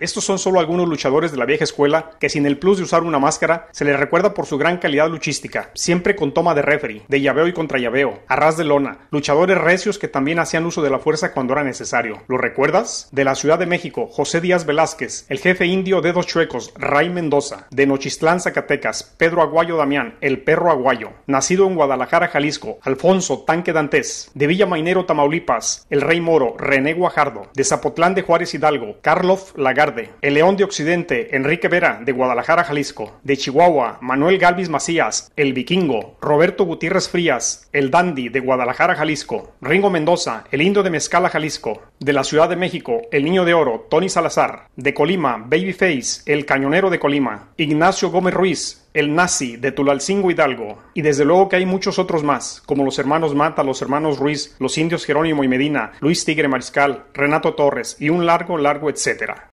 Estos son solo algunos luchadores de la vieja escuela que sin el plus de usar una máscara se les recuerda por su gran calidad luchística, siempre con toma de referee, de llaveo y contra llaveo, a de lona, luchadores recios que también hacían uso de la fuerza cuando era necesario. ¿Lo recuerdas? De la Ciudad de México, José Díaz Velázquez, el jefe indio de Dos Chuecos, Ray Mendoza, de Nochistlán, Zacatecas, Pedro Aguayo Damián, el perro Aguayo, nacido en Guadalajara, Jalisco, Alfonso Tanque Dantes, de Villa Mainero, Tamaulipas, el Rey Moro, René Guajardo, de Zapotlán de Juárez Hidalgo, Carlos Lagarde, el León de Occidente, Enrique Vera, de Guadalajara, Jalisco, de Chihuahua, Manuel Galvis Macías, El Vikingo, Roberto Gutiérrez Frías, El Dandy, de Guadalajara, Jalisco, Ringo Mendoza, El indio de Mezcala, Jalisco, de la Ciudad de México, El Niño de Oro, Tony Salazar, de Colima, Babyface, El Cañonero de Colima, Ignacio Gómez Ruiz, el nazi de Tulalcingo Hidalgo, y desde luego que hay muchos otros más, como los hermanos Mata, los hermanos Ruiz, los indios Jerónimo y Medina, Luis Tigre Mariscal, Renato Torres y un largo, largo etcétera.